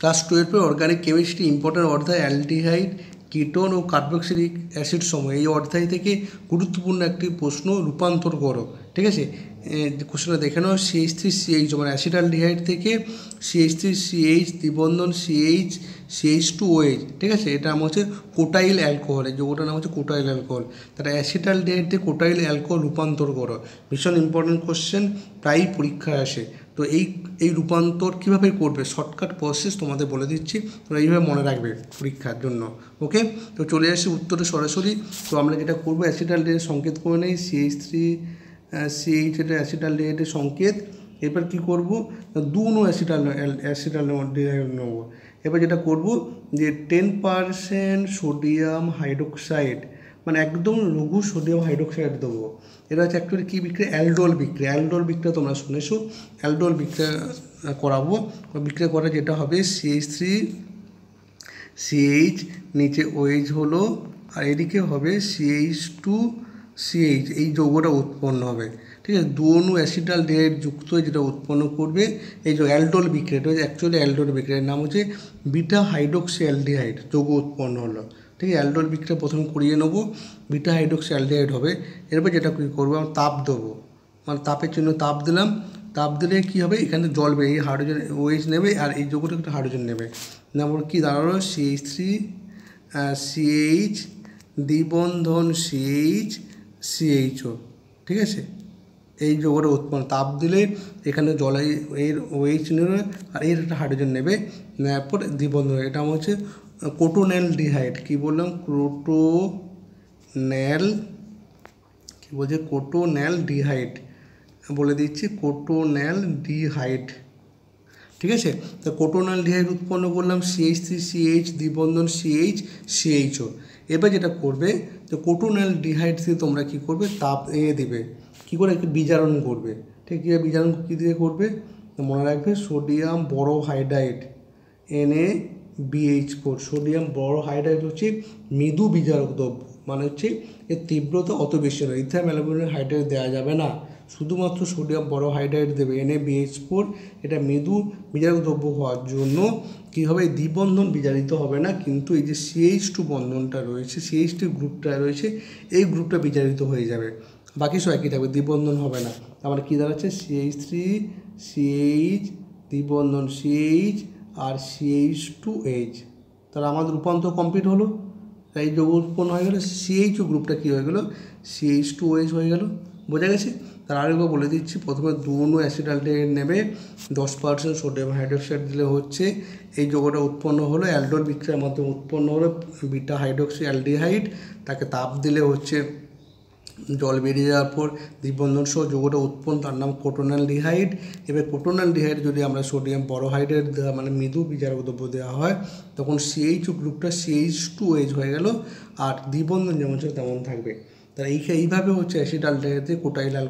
class টুয়েলভে organic chemistry important অধ্যায় aldehyde ketone ও কার্বক্সিলিক অ্যাসিড সময় এই অর্ধায় থেকে গুরুত্বপূর্ণ একটি প্রশ্ন রূপান্তর করো ঠিক আছে কোশ্চেনটা দেখে নাও সিএইচ থ্রি সিএইচ মানে অ্যাসিড অ্যালডিহাইড থেকে সিএইচ থ্রি সিএইচ দিবন্ধন সিএইচ সিএইচ টু এইচ ঠিক আছে এটা নাম হচ্ছে কোটাইল অ্যালকোহল এই যোগটার নাম হচ্ছে কোটাইল অ্যালকোহল তারা অ্যাসিড অ্যালডিহাইড থেকে কোটাইল অ্যালকোহল রূপান্তর করো ভীষণ ইম্পর্টেন্ট কোশ্চেন প্রায়ই পরীক্ষায় আসে তো এই এই রূপান্তর কীভাবে করবে শর্টকাট প্রসেস তোমাদের বলে দিচ্ছি তোমরা এইভাবে মনে রাখবে পরীক্ষার জন্য ওকে তো চলে আসি উত্তরে সরাসরি তো আমরা যেটা করবো অ্যাসিডাল ডেটের সংকেত করে নেই সিএইচ থ্রি সিএইচ এটা অ্যাসিডাল ডেটের সংকেত এরপর কী করবো দু নো অ্যাসিডাল অ্যাসিডাল নেব এবার যেটা করবো যে টেন পারসেন্ট সোডিয়াম হাইড্রোক্সাইড মানে একদম লঘু সোডিয়াম হাইড্রোক্সাইড দেবো এটা হচ্ছে অ্যাকচুয়ালি কী বিক্রিয়া অ্যালডোল বিক্রিয়া অ্যালডোল বিক্রিয়া তোমরা শুনেছো অ্যালডোল বিক্রিয়া করাবো বিক্রিয়া করা যেটা হবে সিএইচ থ্রি সিএইচ নিচে ওএইচ হলো আর এদিকে হবে সিএইচ টু সিএইচ এই যৌগটা উৎপন্ন হবে ঠিক আছে দুনু অ্যাসিডাল ডেট যুক্ত যেটা উৎপন্ন করবে এই যে অ্যালডোল বিক্রিয়াটা অ্যাকচুয়ালি অ্যালডোল বিক্রিয়ার নাম হচ্ছে বিটা হাইড্রোক্সি অ্যালডিহাইড যৌগ উৎপন্ন হলো ঠিক আছে অ্যালডোল বিক্রিয়া প্রথমে করিয়ে নেবো বিটা হাইড্রোক্সি অ্যালডিহাইড হবে এরপর যেটা করবো আমি তাপ দেবো মানে তাপের জন্য তাপ দিলাম তাপ দিলে কী হবে এখানে জল বেরিয়ে এই হাইড্রোজেন ওএইচ নেবে আর এই যৌগটা একটা হাইড্রোজেন নেবে তারপর কী দাঁড়ালো সিএইচ থ্রি সিএইচ দ্বিবন্ধন সিএইচ সিএইচও ঠিক আছে এই যোগটা উৎপন্ন তাপ দিলে এখানে জলে এর ওএইচ নেবে আর এর একটা হাইড্রোজেন নেবে তারপর দ্বিবন্ধন এটা হচ্ছে ডিহাইড কি বললাম ক্রোটোন্যাল কী বলছে ডিহাইড বলে দিচ্ছি ডিহাইড ঠিক আছে তো ডিহাইড উৎপন্ন করলাম সিএইচ থ্রি সিএইচ দ্বিবন্ধন সিএইচ সিএইচও এবার যেটা করবে তো ডিহাইড থেকে তোমরা কি করবে তাপ এ দেবে কি করে একটু বিজারণ করবে ঠিক কীভাবে বিজারণ কী দিয়ে করবে মনে রাখবে সোডিয়াম বড়ো হাইড্রাইড এনে বিএইচ ফোর সোডিয়াম হাইড্রাইড হচ্ছে মৃদু বিজারক দ্রব্য মানে হচ্ছে এর তীব্রতা অত বেশি নয় ইথাম অ্যালুমিনিয়াম হাইড্রাইড দেওয়া যাবে না শুধুমাত্র সোডিয়াম হাইড্রাইড দেবে এনে বিএইচ ফোর এটা মৃদু বিজারক দ্রব্য হওয়ার জন্য কী হবে দ্বিবন্ধন বিজারিত হবে না কিন্তু এই যে সিএইচ টু বন্ধনটা রয়েছে সিএইচ টু গ্রুপটা রয়েছে এই গ্রুপটা বিজারিত হয়ে যাবে বাকি সব একই থাকবে দ্বিবন্ধন হবে না তার মানে কী দাঁড়াচ্ছে সিএইচ থ্রি সিএইচ দ্বিবন্ধন সিএইচ আর সিএইচ টু এইচ তাহলে আমাদের রূপান্তর কমপ্লিট হলো তাই যোগ উৎপন্ন হয়ে গেলো ও গ্রুপটা কী হয়ে গেলো সিএইচ টু ওএইচ হয়ে গেলো বোঝা গেছে তার আরেকবার বলে দিচ্ছি প্রথমে দুনো অ্যাসিডাল্টেট নেবে দশ পার্সেন্ট সোডিয়াম হাইড্রোক্সাইড দিলে হচ্ছে এই যৌগটা উৎপন্ন হলো অ্যালডোর বিক্রিয়ার মাধ্যমে উৎপন্ন হলো বিটা হাইড্রোক্সি অ্যালডিহাইড তাকে তাপ দিলে হচ্ছে জল বেরিয়ে যাওয়ার পর দ্বীপবন্ধন সহ যোগটা উৎপন্ন তার নাম কোটোনাল ডিহাইড এবার ডিহাইড যদি আমরা সোডিয়াম বড়োহাইড্রেট মানে মৃদু বিচারক দ্রব্য দেওয়া হয় তখন সিএইচ গ্রুপটা সিএইচ টু এইচ হয়ে গেল আর দ্বীপবন্ধন যেমন ছিল তেমন থাকবে তাহলে এইভাবে হচ্ছে অ্যাসিড আলডাইডে কোটাইল